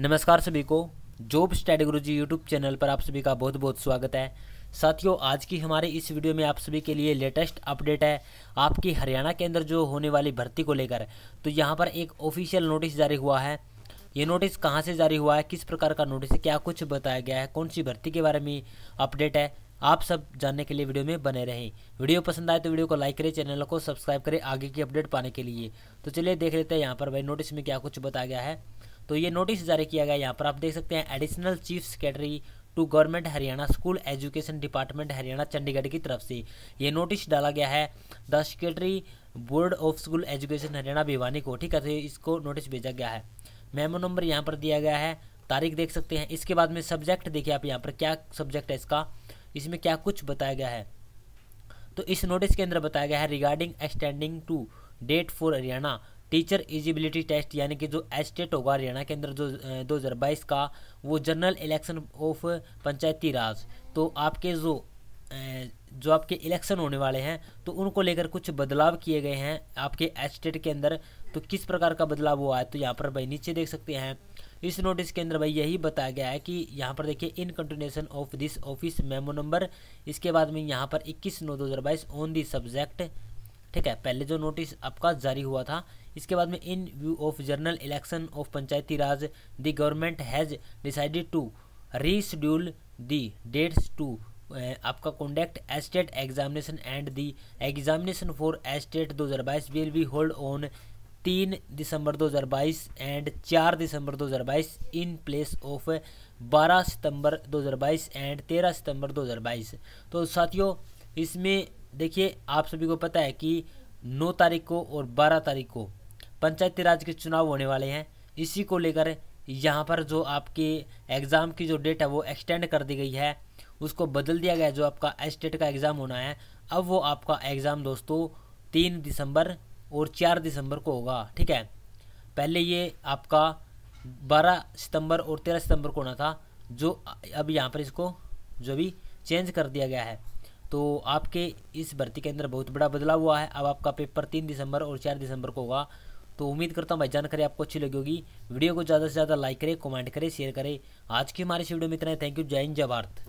नमस्कार सभी को job study Guruji YouTube channel पर आप सभी का बहुत बहुत स्वागत है साथियों आज की हमारे इस वीडियो में आप सभी के लिए लेटेस्ट अपडेट है आपकी हरियाणा के अंदर जो होने वाली भर्ती को लेकर तो यहाँ पर एक ऑफिशियल नोटिस जारी हुआ है ये नोटिस कहाँ से जारी हुआ है किस प्रकार का नोटिस है क्या कुछ बताया गया है कौन सी भर्ती के बारे में अपडेट है आप सब जानने के लिए वीडियो में बने रहें वीडियो पसंद आए तो वीडियो को लाइक करें चैनल को सब्सक्राइब करें आगे की अपडेट पाने के लिए तो चलिए देख लेते हैं यहाँ पर भाई नोटिस में क्या कुछ बताया गया है तो ये नोटिस जारी किया गया यहाँ पर आप देख सकते हैं additional chief secretary to government Haryana school education department Haryana Chandigarh की तरफ से ये नोटिस डाला गया है the secretary board of school education Haryana Bhiwani को ठीक है तो इसको नोटिस भेजा गया है मेमो नंबर यहाँ पर दिया गया है तारीख देख सकते हैं इसके बाद में सब्जेक्ट देखिए आप यहाँ पर क्या सब्जेक्ट है इसका इसमें क्या कुछ बताया गया है तो इस नोटिस के अंदर बताया गया है regarding extending to date for Haryana teacher eligibility test यानी कि जो एस्टेट होगा हरियाणा के अंदर जो दो हज़ार बाईस का वो general election of Panchayati Raj तो आपके जो जो आपके इलेक्शन होने वाले हैं तो उनको लेकर कुछ बदलाव किए गए हैं आपके एस्टेट के अंदर तो किस प्रकार का बदलाव हुआ है तो यहाँ पर भाई नीचे देख सकते हैं इस नोटिस के अंदर भाई यही बताया गया है कि यहाँ पर देखिए in continuation of this office memo number इसके बाद में यहाँ पर 21 नौ 2022 ऑन दी सब्जेक्ट ठीक है पहले जो नोटिस आपका जारी हुआ था इसके बाद में in view of general election of Panchayati Raj the government has decided to reschedule the dates to आपका conduct state examination and the examination for state 2022 will be hold on तीन दिसंबर 2022 एंड चार दिसंबर 2022 इन प्लेस ऑफ 12 सितंबर 2022 and 13 सितंबर 2022 तो साथियों इसमें देखिए आप सभी को पता है कि 9 तारीख को और 12 तारीख को पंचायती राज के चुनाव होने वाले हैं इसी को लेकर यहाँ पर जो आपके एग्ज़ाम की जो डेट है वो एक्सटेंड कर दी गई है उसको बदल दिया गया है जो आपका एस्टेट का एग्ज़ाम होना है अब वो आपका एग्ज़ाम दोस्तों तीन दिसंबर और चार दिसंबर को होगा ठीक है पहले ये आपका बारह सितंबर और तेरह सितंबर को होना था जो अब यहाँ पर इसको जो भी चेंज कर दिया गया है तो आपके इस भर्ती के अंदर बहुत बड़ा बदलाव हुआ है अब आपका पेपर तीन दिसंबर और चार दिसंबर को होगा तो उम्मीद करता हूँ भाई जानकारी आपको अच्छी लगी होगी वीडियो को ज़्यादा से ज़्यादा लाइक करें कमेंट करें शेयर करें आज की हमारे इस वीडियो में इतना है थैंक यू जय हिंद जय भारत